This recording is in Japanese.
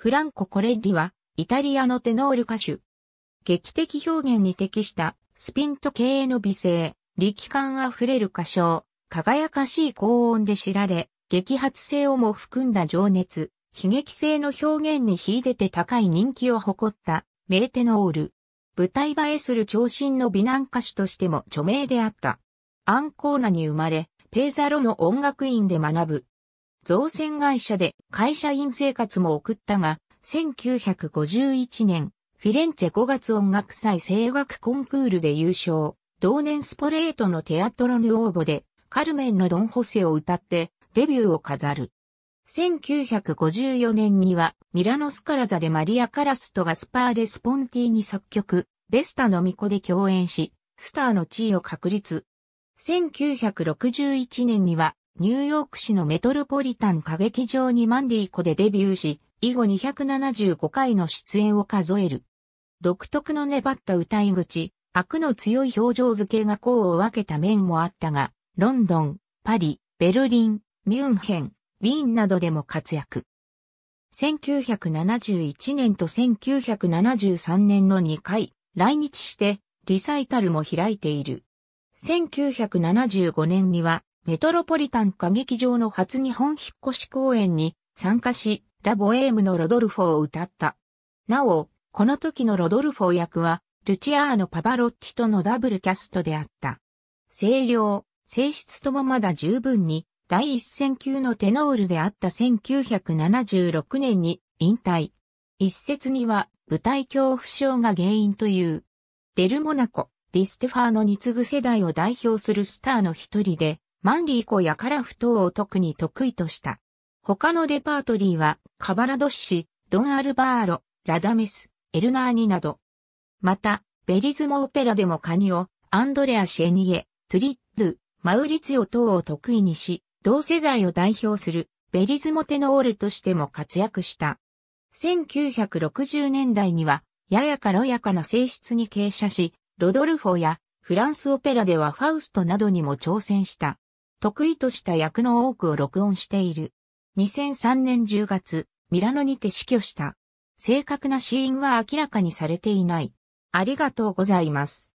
フランコ・コレッリは、イタリアのテノール歌手。劇的表現に適したスピンと経営の美声、力感あふれる歌唱、輝かしい高音で知られ、激発性をも含んだ情熱、悲劇性の表現に秀でて高い人気を誇ったメーテノール。舞台映えする長身の美男歌手としても著名であった。アンコーナに生まれ、ペーザロの音楽院で学ぶ。造船会社で会社員生活も送ったが、1951年、フィレンツェ5月音楽祭声楽コンクールで優勝。同年スポレートのテアトロヌオーボで、カルメンのドンホセを歌って、デビューを飾る。1954年には、ミラノスカラザでマリア・カラスとガスパーレ・スポンティに作曲、ベスタの巫女で共演し、スターの地位を確立。1961年には、ニューヨーク市のメトロポリタン歌劇場にマンディーコでデビューし、以後275回の出演を数える。独特の粘った歌い口、悪の強い表情付けが功を分けた面もあったが、ロンドン、パリ、ベルリン、ミュンヘン、ウィーンなどでも活躍。1971年と1973年の2回、来日して、リサイタルも開いている。1975年には、メトロポリタン歌劇場の初日本引っ越し公演に参加し、ラボエームのロドルフォを歌った。なお、この時のロドルフォ役は、ルチアーノ・パバロッティとのダブルキャストであった。声量、性質ともまだ十分に、第一戦級のテノールであった1976年に引退。一説には舞台恐怖症が原因という。デルモナコ、ディステファーノに次ぐ世代を代表するスターの一人で、マンリー湖やカラフ等を特に得意とした。他のレパートリーは、カバラドッシ、ドン・アルバーロ、ラダメス、エルナーニなど。また、ベリズモオペラでもカニオ、アンドレア・シェニエ、トゥリッドゥ、マウリツィオ等を得意にし、同世代を代表するベリズモテノールとしても活躍した。1960年代には、やや軽やかな性質に傾斜し、ロドルフォやフランスオペラではファウストなどにも挑戦した。得意とした役の多くを録音している。2003年10月、ミラノにて死去した。正確な死因は明らかにされていない。ありがとうございます。